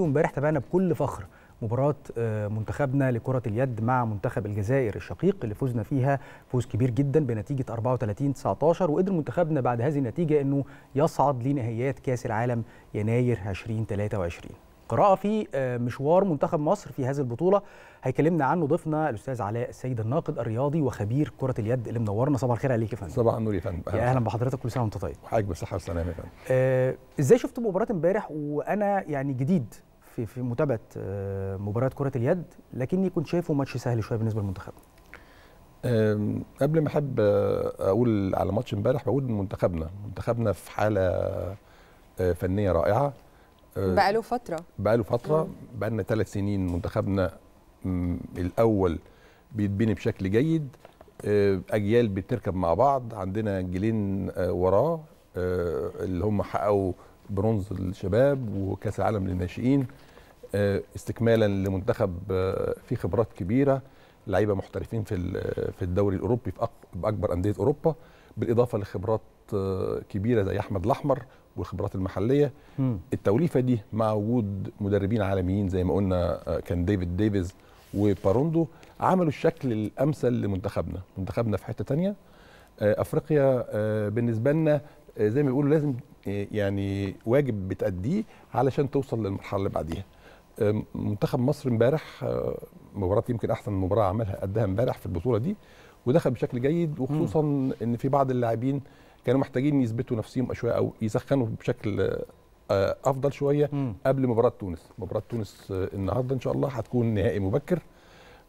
امبارح تابعنا بكل فخر مباراة آه، منتخبنا لكرة اليد مع منتخب الجزائر الشقيق اللي فزنا فيها فوز كبير جدا بنتيجة 34 19 وقدر منتخبنا بعد هذه النتيجة انه يصعد لنهائيات كأس العالم يناير 2023 قراءة في آه، مشوار منتخب مصر في هذه البطولة هيكلمنا عنه ضيفنا الأستاذ علاء السيد الناقد الرياضي وخبير كرة اليد اللي منورنا صباح الخير عليك يا فندم صباح النور يا فندم أهلا بحضرتك كل سنة وأنت طيب وحضرتك بالصحة والسلامة يا فندم آه إزاي شفت مباراة امبارح وأنا يعني جديد في في متابعة آه مباراة كرة اليد لكني كنت شايفه ماتش سهل شوية بالنسبة للمنتخب قبل ما احب آه، اقول على ماتش امبارح بقول منتخبنا منتخبنا في حاله آه، فنيه رائعه آه، بقى له فتره بقى له فتره بقى لنا ثلاث سنين منتخبنا الاول بيتبني بشكل جيد آه، اجيال بتركب مع بعض عندنا جيلين آه، وراه اللي هم حققوا برونز الشباب وكاس العالم للناشئين استكمالا لمنتخب فيه خبرات كبيره لعيبه محترفين في في الدوري الاوروبي في اكبر انديه اوروبا بالاضافه لخبرات آه، كبيره زي احمد الاحمر والخبرات المحليه م. التوليفه دي مع وجود مدربين عالميين زي ما قلنا آه، كان ديفيد ديفيز وباروندو عملوا الشكل الامثل لمنتخبنا منتخبنا في حته تانية آه، افريقيا بالنسبه لنا زي ما بيقولوا لازم يعني واجب بتأديه علشان توصل للمرحله اللي بعديها آه، منتخب مصر امبارح آه، مباراه يمكن احسن مباراه عملها قدها امبارح في البطوله دي ودخل بشكل جيد وخصوصا ان في بعض اللاعبين كانوا محتاجين يثبتوا نفسهم شويه او يسخنوا بشكل آه، افضل شويه قبل مباراه تونس مباراه تونس النهارده ان شاء الله هتكون نهائي مبكر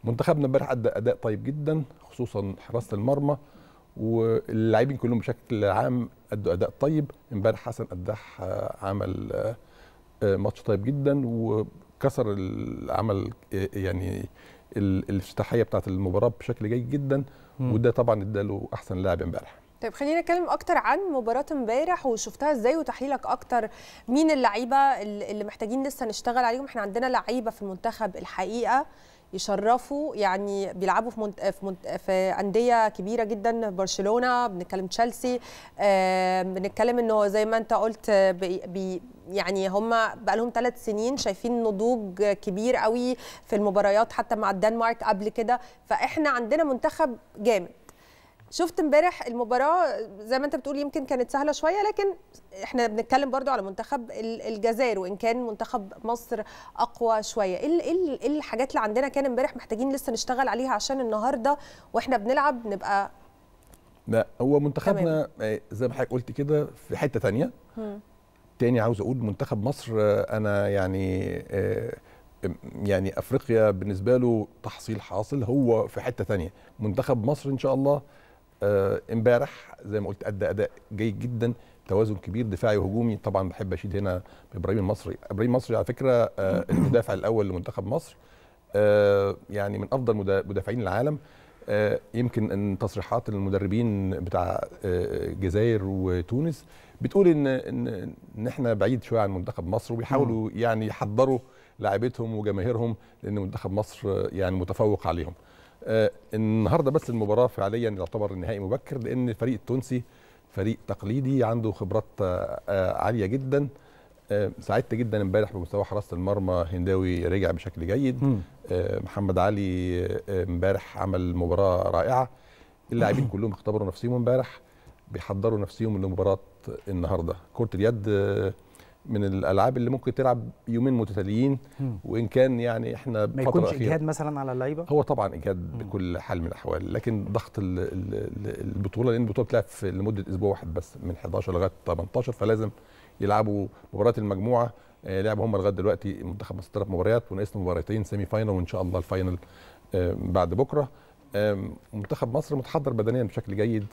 منتخبنا امبارح ادى اداء طيب جدا خصوصا حراسه المرمى واللاعبين كلهم بشكل عام ادوا اداء طيب امبارح حسن قداح عمل ماتش طيب جدا كسر العمل آه، يعني الافتتاحيه بتاعه المباراه بشكل جيد جدا وده طبعا اداله احسن لاعب امبارح طيب خلينا نتكلم اكتر عن مباراه امبارح وشفتها ازاي وتحليلك اكتر مين اللعيبه اللي محتاجين لسه نشتغل عليهم احنا عندنا لعيبه في المنتخب الحقيقه يشرفوا يعني بيلعبوا في منت... في, منت... في انديه كبيره جدا برشلونه بنتكلم تشيلسي بنتكلم انه زي ما انت قلت بي... بي... يعني هم بقى لهم ثلاث سنين شايفين نضوج كبير قوي في المباريات حتى مع الدنمارك قبل كده فاحنا عندنا منتخب جامد شفت امبارح المباراه زي ما انت بتقول يمكن كانت سهله شويه لكن احنا بنتكلم برضو على منتخب الجزائر وان كان منتخب مصر اقوى شويه إيه, إيه, ايه الحاجات اللي عندنا كان امبارح محتاجين لسه نشتغل عليها عشان النهارده واحنا بنلعب نبقى لا هو منتخبنا تمام. آه، زي ما حضرتك قلت كده في حته ثانيه تاني عاوز اقول منتخب مصر آه، انا يعني آه، يعني افريقيا بالنسبه له تحصيل حاصل هو في حته ثانيه منتخب مصر ان شاء الله آه، امبارح زي ما قلت ادى اداء جيد جدا توازن كبير دفاعي وهجومي طبعا بحب اشيد هنا بابراهيم المصري ابراهيم المصري على فكره آه، المدافع الاول لمنتخب مصر آه، يعني من افضل مدافعين العالم يمكن ان تصريحات المدربين بتاع الجزائر وتونس بتقول ان ان, إن احنا بعيد شويه عن منتخب مصر وبيحاولوا يعني يحضروا لاعبتهم وجماهيرهم لان منتخب مصر يعني متفوق عليهم آه، النهارده بس المباراه فعليا يعتبر نهائي مبكر لان الفريق التونسي فريق تقليدي عنده خبرات آه، آه، عاليه جدا سعدت جدا امبارح بمستوى حراسه المرمى هنداوي رجع بشكل جيد محمد علي امبارح عمل مباراه رائعه اللاعبين كلهم اختبروا نفسهم امبارح بيحضروا نفسهم لمباراه النهارده كره اليد من الالعاب اللي ممكن تلعب يومين متتاليين وان كان يعني احنا ما يكونش أخيرة. اجهاد مثلا على اللعيبه هو طبعا اجهاد بكل حال من الاحوال لكن ضغط البطوله لان البطوله بتلعب لمده اسبوع واحد بس من 11 لغايه 18 فلازم يلعبوا مباريات المجموعه آه، لعبوا هم لغايه دلوقتي منتخب مصر ثلاث مباريات وناقصنا مباراتين سيمي فاينل وان شاء الله الفاينل آه، بعد بكره منتخب مصر متحضر بدنيا بشكل جيد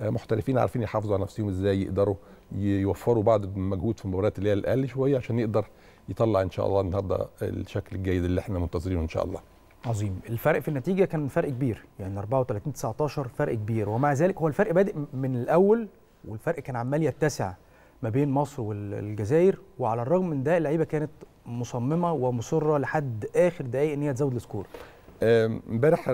آه، محترفين عارفين يحافظوا على نفسهم ازاي يقدروا يوفروا بعض المجهود في المباريات اللي هي الاقل شويه عشان يقدر يطلع ان شاء الله النهارده الشكل الجيد اللي احنا منتظرينه ان شاء الله. عظيم الفرق في النتيجه كان فرق كبير يعني 34 19 فرق كبير ومع ذلك هو الفرق بادئ من الاول والفرق كان عمال يتسع ما بين مصر والجزائر وعلى الرغم من ده اللعيبه كانت مصممه ومصره لحد اخر دقائق ان هي تزود السكور امبارح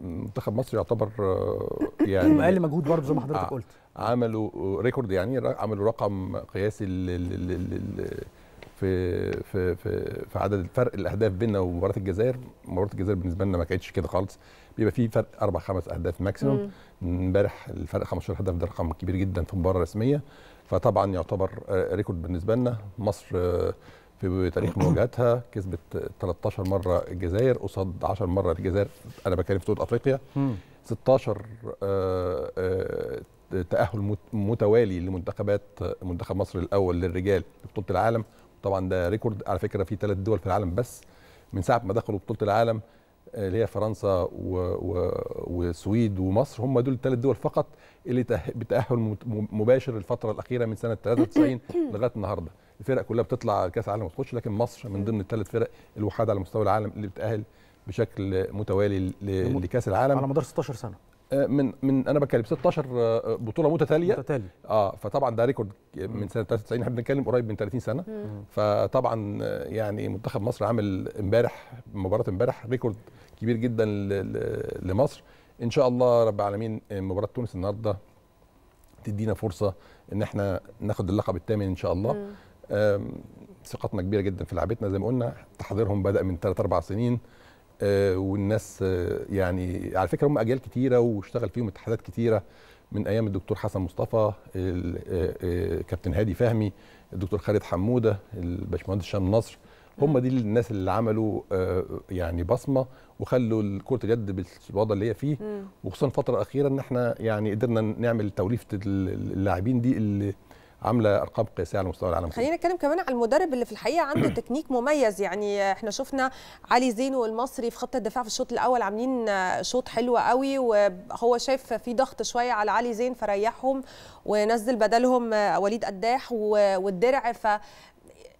منتخب مصر يعتبر آه، يعني اقل مجهود برضه زي ما حضرتك قلت عملوا ريكورد يعني عملوا رقم قياسي في في في في عدد فرق الاهداف بيننا ومباراه الجزائر مباراه الجزائر بالنسبه لنا ما كانتش كده خالص بيبقى في فرق اربع خمس اهداف ماكسيموم امبارح الفرق 15 هدف ده رقم كبير جدا في مباراه رسميه فطبعا يعتبر آه، ريكورد بالنسبه لنا مصر آه، بتاريخ مواجهتها كسبت 13 مره الجزائر قصاد 10 مره الجزائر انا بتكلم في بطوله افريقيا 16 آه، آه، تاهل متوالي لمنتخبات منتخب مصر الاول للرجال بطوله العالم طبعا ده ريكورد على فكره في ثلاث دول في العالم بس من ساعه ما دخلوا بطوله العالم آه، اللي هي فرنسا و... و... والسويد ومصر هم دول الثلاث دول فقط اللي بتاهل مباشر الفتره الاخيره من سنه 93 لغايه النهارده الفرق كلها بتطلع كاس عالم وتخش لكن مصر من ضمن الثلاث فرق الوحاد على مستوى العالم اللي بتاهل بشكل متوالي لكاس العالم على مدار 16 سنه آه، من من انا بتكلم 16 آه، بطوله متتاليه متتاليه اه فطبعا ده ريكورد من سنه 93 احنا بنتكلم قريب من 30 سنه مم. فطبعا آه، يعني منتخب مصر عامل امبارح مباراه امبارح ريكورد كبير جدا لمصر ان شاء الله رب العالمين مباراه تونس النهارده تدينا فرصه ان احنا ناخد اللقب الثامن ان شاء الله مم. ثقتنا كبيره جدا في لعبتنا زي ما قلنا تحضيرهم بدا من 3 4 سنين آه، والناس آه، يعني على فكره هم اجيال كتيره واشتغل فيهم اتحادات كتيره من ايام الدكتور حسن مصطفى آه، كابتن هادي فهمي الدكتور خالد حموده الباشمهندس هشام نصر هم دي الناس اللي عملوا يعني بصمه وخلوا كره اليد بالوضع اللي هي فيه وخصوصا الفتره الاخيره ان احنا يعني قدرنا نعمل توليفه اللاعبين دي اللي عامله ارقام قياسيه على مستوى العالم خلينا نتكلم كمان على المدرب اللي في الحقيقه عنده تكنيك مميز يعني احنا شفنا علي زينو المصري في خط الدفاع في الشوط الاول عاملين شوط حلو قوي وهو شايف في ضغط شويه على علي زين فريحهم ونزل بدلهم وليد قداح والدرع ف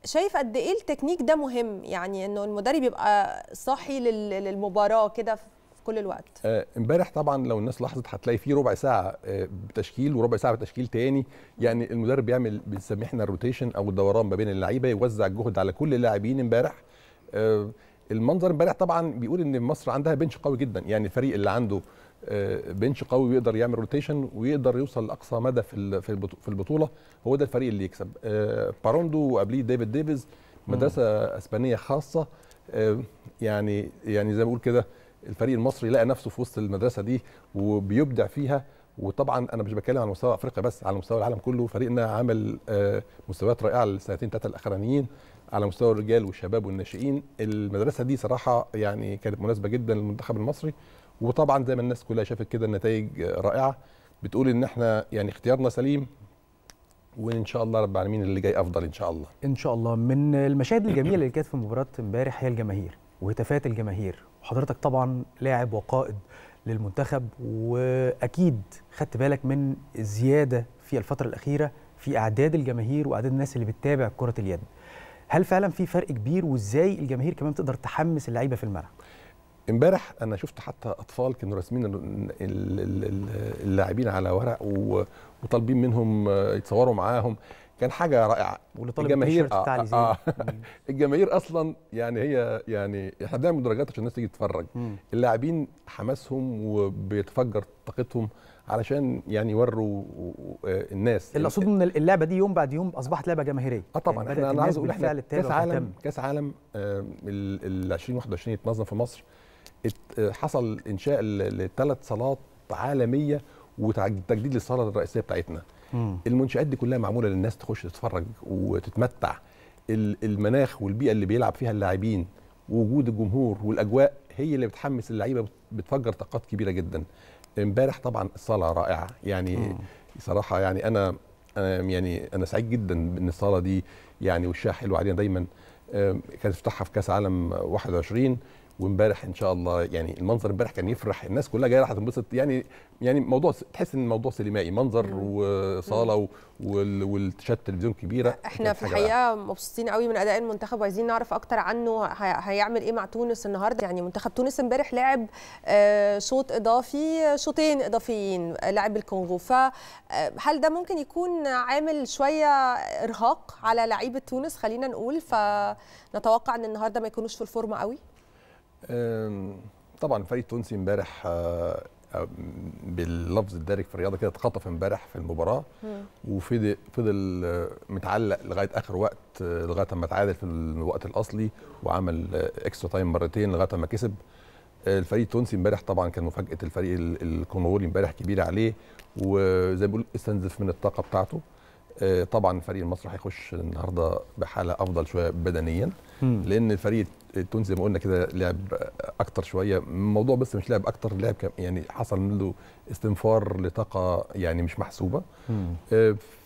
شايف قد ايه التكنيك ده مهم يعني انه المدرب يبقى صاحي للمباراه كده كل الوقت آه، امبارح طبعا لو الناس لاحظت هتلاقي في ربع ساعه آه، بتشكيل وربع ساعه بتشكيل تاني يعني المدرب بيعمل بنسميه احنا الروتيشن او الدوران ما بين اللعيبه يوزع الجهد على كل اللاعبين امبارح آه، المنظر امبارح طبعا بيقول ان مصر عندها بنش قوي جدا يعني الفريق اللي عنده بنش قوي ويقدر يعمل روتيشن ويقدر يوصل لاقصى مدى في في البطوله هو ده الفريق اللي يكسب باروندو وقبليه ديفيد ديفيز مدرسه اسبانيه خاصه يعني يعني زي ما بقول كده الفريق المصري لقى نفسه في وسط المدرسه دي وبيبدع فيها وطبعا انا مش بتكلم على مستوى افريقيا بس على مستوى العالم كله فريقنا عمل آه، مستويات رائعه السنتين ثلاثه الاخرانيين على مستوى الرجال والشباب والناشئين المدرسه دي صراحه يعني كانت مناسبه جدا للمنتخب المصري وطبعا زي ما الناس كلها شافت كده النتائج آه، رائعه بتقول ان احنا يعني اختيارنا سليم وان شاء الله رب العالمين اللي جاي افضل ان شاء الله ان شاء الله من المشاهد الجميله اللي كانت في مباراه امبارح هي الجماهير وهتافات الجماهير وحضرتك طبعا لاعب وقائد للمنتخب واكيد خدت بالك من زياده في الفتره الاخيره في اعداد الجماهير واعداد الناس اللي بتتابع كره اليد هل فعلا في فرق كبير وازاي الجماهير كمان تقدر تحمس اللعيبه في الملعب امبارح انا شفت حتى اطفال كانوا راسمين اللاعبين على ورق وطالبين منهم يتصوروا معاهم كان حاجه رائعه ولطالب الجماهير آه آه, آه الجماهير اصلا يعني هي يعني احنا بنعمل درجات عشان الناس تيجي تتفرج اللاعبين حماسهم وبيتفجر طاقتهم علشان يعني يوروا الناس اللي اقصده ان اللعبه دي يوم بعد يوم اصبحت لعبه جماهيريه اه طبعا يعني احنا انا عايز اقول احنا كاس عالم كاس عالم آه، ال 2021 اتنظم في مصر آه، حصل انشاء لثلاث صالات عالميه وتجديد للصاله الرئيسيه بتاعتنا المنشات دي كلها معموله للناس تخش تتفرج وتتمتع المناخ والبيئه اللي بيلعب فيها اللاعبين ووجود الجمهور والاجواء هي اللي بتحمس اللعيبه بتفجر طاقات كبيره جدا امبارح طبعا الصاله رائعه يعني مم. صراحه يعني انا يعني انا سعيد جدا بأن الصاله دي يعني وشها حلو علينا دايما كانت تفتحها في كاس عالم 21 وامبارح ان شاء الله يعني المنظر امبارح كان يفرح الناس كلها جايه تنبسط يعني يعني موضوع تحس ان الموضوع سينمائي منظر وصاله والتشات تلفزيون كبيره احنا في الحقيقه مبسوطين قوي من اداء المنتخب وعايزين نعرف اكتر عنه هيعمل ايه مع تونس النهارده يعني منتخب تونس امبارح لعب شوط آه، اضافي شوطين اضافيين لعب الكونغو فهل آه، ده ممكن يكون عامل شويه ارهاق على لعيبه تونس خلينا نقول فنتوقع ان النهارده ما يكونوش في الفورمه قوي طبعا الفريق التونسي امبارح آه، آه، باللفظ الدارج في الرياضه كده اتخطف امبارح في المباراه وفضل فضل آه، متعلق لغايه اخر وقت لغايه ما اتعادل في الوقت الاصلي وعمل اكسترا تايم مرتين لغايه ما كسب الفريق التونسي امبارح طبعا كان مفاجاه الفريق الكونغولي امبارح كبيره عليه وزي ما بيقول استنزف من الطاقه بتاعته آه، طبعا الفريق المصري هيخش النهارده بحاله افضل شويه بدنيا لان الفريق التونسي زي ما قلنا كده لعب اكتر شويه الموضوع بس مش لعب اكتر لعب يعني حصل منه استنفار لطاقه يعني مش محسوبه آه،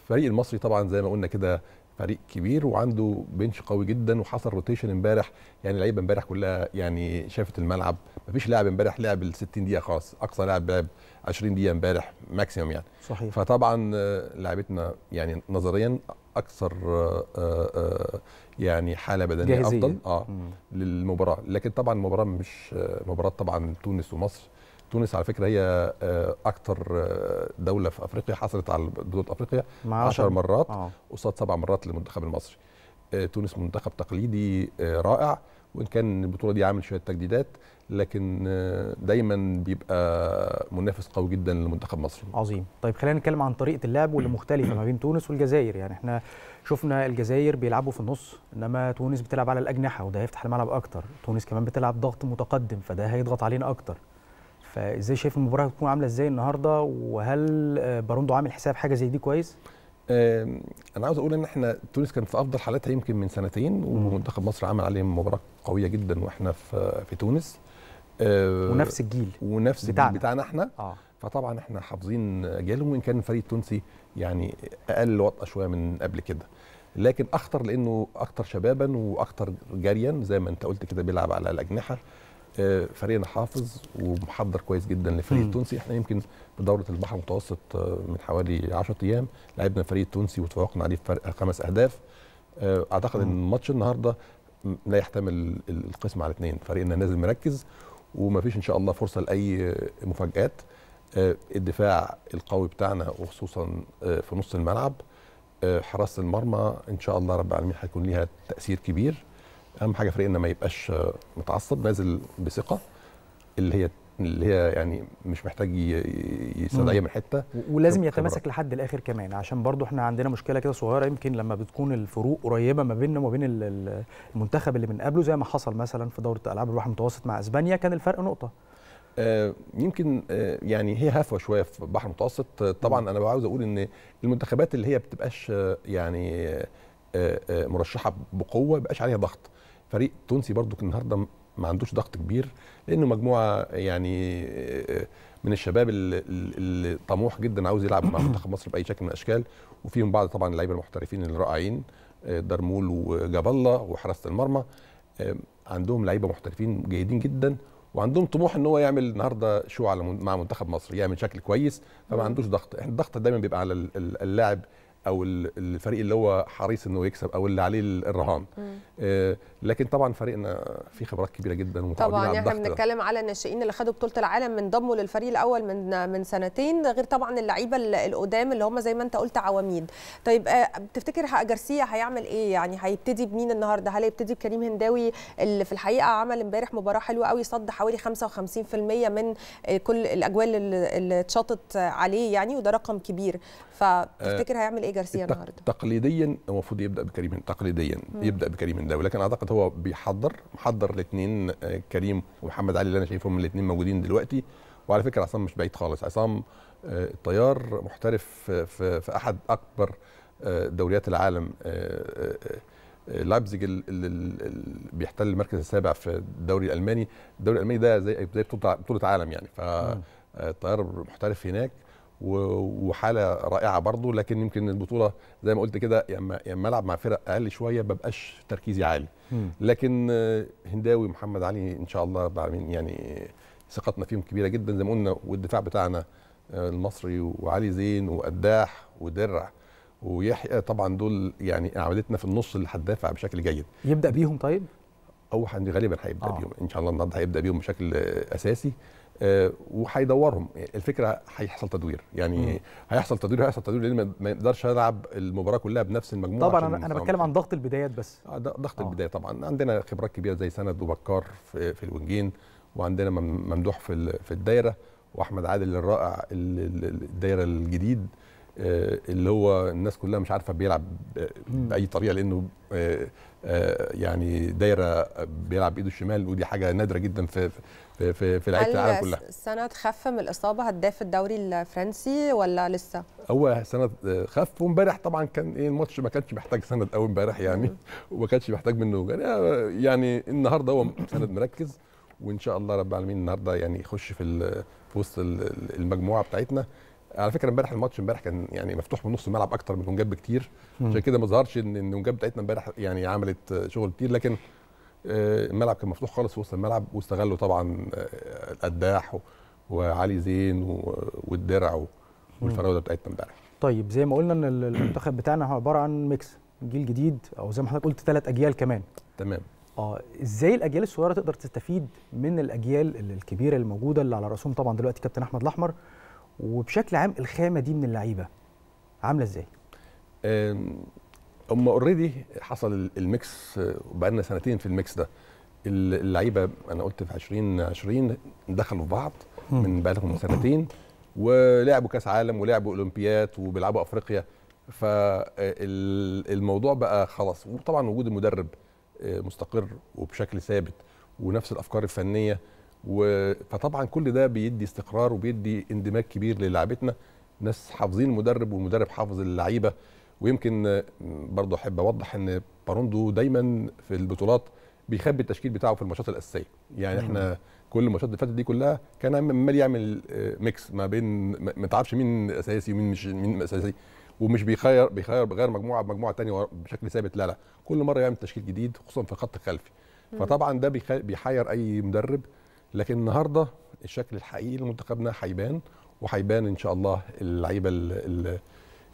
الفريق المصري طبعا زي ما قلنا كده فريق كبير وعنده بنش قوي جدا وحصل روتيشن امبارح يعني اللعيبه امبارح كلها يعني شافت الملعب مفيش لاعب امبارح لعب ال 60 دقيقه خالص اقصى لاعب لعب, لعب 20 دقيقه امبارح ماكسيموم يعني صحيح فطبعا آه، لعبتنا يعني نظريا اكثر آه، آه، يعني حاله بدنيه جاهزية. افضل اه مم. للمباراه لكن طبعا المباراه مش مباراه طبعا تونس ومصر تونس على فكره هي اكثر دوله في افريقيا حصلت على بطوله افريقيا 10 مرات قصاد سبع مرات للمنتخب المصري تونس منتخب تقليدي رائع وان كان البطوله دي عامل شويه تجديدات لكن آه، دايما بيبقى منافس قوي جدا للمنتخب مصر عظيم طيب خلينا نتكلم عن طريقه اللعب واللي مختلفه ما بين تونس والجزائر يعني احنا شفنا الجزائر بيلعبوا في النص انما تونس بتلعب على الاجنحه وده هيفتح الملعب اكتر تونس كمان بتلعب ضغط متقدم فده هيضغط علينا اكتر فازاي شايف المباراه هتكون عامله ازاي النهارده وهل آه، باروندو عامل حساب حاجه زي دي كويس انا عاوز اقول ان احنا تونس كانت في افضل حالاتها يمكن من سنتين ومنتخب مصر عمل عليه مباراه قويه جدا واحنا في في تونس آه ونفس الجيل ونفس بتاعنا, بتاعنا احنا آه. فطبعا احنا حافظين اجيالهم وان كان الفريق التونسي يعني اقل وطأه شويه من قبل كده لكن اخطر لانه اكثر شبابا واكثر جريا زي ما انت قلت كده بيلعب على الاجنحه آه، فريقنا حافظ ومحضر كويس جدا للفريق التونسي احنا يمكن في دوره البحر المتوسط آه، من حوالي 10 ايام لعبنا الفريق التونسي وتفوقنا عليه بفرق خمس اهداف آه، اعتقد ان ماتش النهارده لا يحتمل القسم على اثنين فريقنا نازل مركز فيش ان شاء الله فرصه لاي مفاجات آه، الدفاع القوي بتاعنا وخصوصا آه، في نص الملعب آه، حراسه المرمى ان شاء الله رب العالمين هيكون ليها تاثير كبير اهم حاجه فريقنا ما يبقاش متعصب نازل بثقه اللي هي اللي هي يعني مش محتاج يستدعي من حته ولازم يتماسك لحد الاخر كمان عشان برضو احنا عندنا مشكله كده صغيره يمكن لما بتكون الفروق قريبه ما بيننا وما بين المنتخب اللي من قبله زي ما حصل مثلا في دوره العاب الواحد المتوسط مع اسبانيا كان الفرق نقطه آه يمكن آه يعني هي هفوه شويه في البحر المتوسط آه، طبعا انا عاوز اقول ان المنتخبات اللي هي ما بتبقاش آه، يعني آه،, آه مرشحه بقوه ما بقاش عليها ضغط فريق تونسي برضو النهارده ما عندوش ضغط كبير لانه مجموعه يعني آه، من الشباب اللي طموح جدا عاوز يلعب مع منتخب مصر باي شكل من الاشكال وفيهم بعض طبعا اللعيبه المحترفين الرائعين آه، درمول وجاب الله وحراسه المرمى آه، عندهم لعيبه محترفين جيدين جدا وعندهم طموح ان هو يعمل النهارده شو على مع منتخب مصر يعمل شكل كويس فما عندوش ضغط احنا الضغط دايما بيبقى على اللاعب او الفريق اللي هو حريص انه يكسب او اللي عليه الرهان آه، لكن طبعا فريقنا فيه خبرات كبيره جدا طبعا يعني احنا بنتكلم على الناشئين اللي خدوا بطوله العالم من ضموا للفريق الاول من من سنتين غير طبعا اللعيبه القدام اللي هم زي ما انت قلت عواميد طيب آه، بتفتكر تفتكر جارسيا هيعمل ايه يعني هيبتدي بمين النهارده هل هيبتدي بكريم هنداوي اللي في الحقيقه عمل امبارح مباراه حلوه قوي صد حوالي 55% من آه، كل الاجوال اللي اتشاطت عليه يعني وده رقم كبير فتفتكر هيعمل ايه غارسيا النهارده تقليديا المفروض يبدا بكريم تقليديا مم. يبدا بكريم الدولي لكن اعتقد هو بيحضر محضر الاثنين آه، كريم ومحمد علي اللي انا شايفهم الاثنين موجودين دلوقتي وعلى فكره عصام مش بعيد خالص عصام آه، الطيار محترف في احد اكبر آه، دوريات العالم لايبزيج اللي بيحتل المركز السابع في الدوري الالماني الدوري الالماني ده زي زي بطوله عالم يعني ف الطيار محترف هناك وحاله رائعه برضو لكن يمكن البطوله زي ما قلت كده لما لما العب مع فرق اقل شويه ببقاش تركيزي عالي لكن هنداوي محمد علي ان شاء الله العالمين يعني ثقتنا فيهم كبيره جدا زي ما قلنا والدفاع بتاعنا آه، المصري وعلي زين وقداح ودرع ويحيى طبعا دول يعني عملتنا في النص اللي هتدافع بشكل جيد يبدا بيهم طيب؟ هو غالبا هيبدا آه. بيهم ان شاء الله النهارده هيبدا بيهم بشكل اساسي آه، وهيدورهم الفكره هيحصل تدوير يعني هيحصل تدوير هيحصل تدوير لان ما يقدرش يلعب المباراه كلها بنفس المجموعه طبعا انا بتكلم عن ضغط البدايات بس آه، ضغط آه. البدايه طبعا عندنا خبرات كبيره زي سند وبكار في, في الونجين وعندنا ممدوح في في الدايره واحمد عادل الرائع الدايره الجديد آه، اللي هو الناس كلها مش عارفه بيلعب آه، باي طريقه لانه آه، يعني دايره بيلعب بايده الشمال ودي حاجه نادره جدا في في في, في لعيبه العالم كلها السنه تخف من الاصابه هداف الدوري الفرنسي ولا لسه هو سند خف وامبارح طبعا كان ايه الماتش ما كانش محتاج سند قوي امبارح يعني وما كانش محتاج منه يعني النهارده هو سند مركز وان شاء الله رب العالمين النهارده يعني يخش في في وسط المجموعه بتاعتنا على فكره امبارح الماتش امبارح كان يعني مفتوح من نص الملعب اكتر من ونجاب بكتير عشان كده ما ظهرش ان ونجاب بتاعتنا امبارح يعني عملت شغل كتير لكن آه، الملعب كان مفتوح خالص في وسط الملعب واستغلوا طبعا آه، القداح وعلي زين والدرع والفراوده بتاعتنا امبارح طيب زي ما قلنا ان المنتخب بتاعنا هو عباره عن ميكس جيل جديد او زي ما حضرتك قلت ثلاث اجيال كمان تمام اه ازاي الاجيال الصغيره تقدر تستفيد من الاجيال الكبيره الموجوده اللي على راسهم طبعا دلوقتي كابتن احمد الاحمر وبشكل عام الخامه دي من اللعيبه عامله ازاي؟ هم اوريدي حصل الميكس بقى لنا سنتين في الميكس ده اللعيبه انا قلت في 2020 دخلوا في بعض من بقى لهم سنتين ولعبوا كاس عالم ولعبوا اولمبيات وبيلعبوا افريقيا فالموضوع بقى خلاص وطبعا وجود المدرب آه، مستقر وبشكل ثابت ونفس الافكار الفنيه و... فطبعا كل ده بيدي استقرار وبيدي اندماج كبير للاعيبتنا ناس حافظين المدرب والمدرب حافظ اللعيبه ويمكن برضه احب اوضح ان باروندو دايما في البطولات بيخبي التشكيل بتاعه في الماتشات الاساسيه يعني احنا كل الماتشات اللي فاتت دي كلها كان عمال يعمل ميكس آه، ما بين ما تعرفش مين اساسي ومين مش مين اساسي ومش بيخير بيخير بغير مجموعه بمجموعه ثانيه بشكل ثابت لا لا كل مره يعمل تشكيل جديد خصوصا في الخط الخلفي فطبعا ده بيحير اي مدرب لكن النهارده الشكل الحقيقي لمنتخبنا هيبان وهيبان ان شاء الله اللعيبه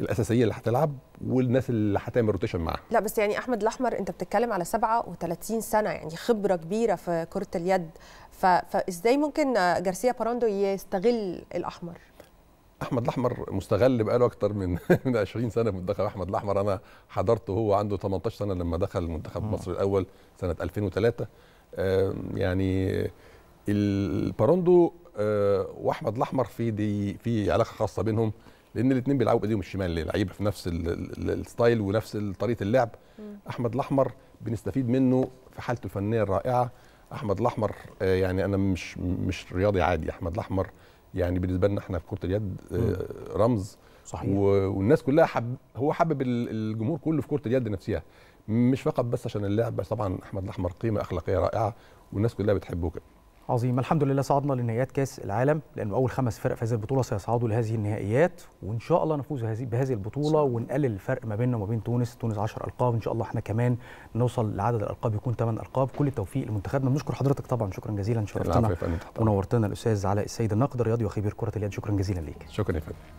الاساسيه اللي هتلعب والناس اللي هتعمل روتيشن معاها لا بس يعني احمد الاحمر انت بتتكلم على 37 سنه يعني خبره كبيره في كره اليد ف... فازاي ممكن جارسيا باراندو يستغل الاحمر احمد الاحمر مستغل بقاله اكتر من من 20 سنه في منتخب احمد الاحمر انا حضرته هو عنده 18 سنه لما دخل منتخب مصر الاول سنه 2003 يعني الباروندو آه، واحمد الاحمر في دي في علاقه خاصه بينهم لان الاثنين بيلعبوا بايديهم الشمال لعيبه في نفس الستايل ونفس طريقه اللعب احمد الاحمر بنستفيد منه في حالته الفنيه الرائعه احمد الاحمر آه، يعني انا مش مش رياضي عادي احمد الاحمر يعني بالنسبه لنا احنا في كره اليد آه، رمز صحيح والناس كلها حب هو حبب الجمهور كله في كره اليد نفسها مش فقط بس عشان اللعب بس طبعا احمد الاحمر قيمه اخلاقيه رائعه والناس كلها بتحبه كده عظيم الحمد لله صعدنا لنهائيات كاس العالم لانه اول خمس فرق في هذه البطوله سيصعدوا لهذه النهائيات وان شاء الله نفوز هذه بهذه البطوله ونقلل الفرق ما بيننا وما بين تونس تونس 10 القاب ان شاء الله احنا كمان نوصل لعدد الالقاب يكون 8 القاب كل التوفيق لمنتخبنا بنشكر حضرتك طبعا شكرا جزيلا شرفتنا ونورتنا الاستاذ علاء السيد الناقد الرياضي وخبير كره اليد شكرا جزيلا ليك شكرا يا فندم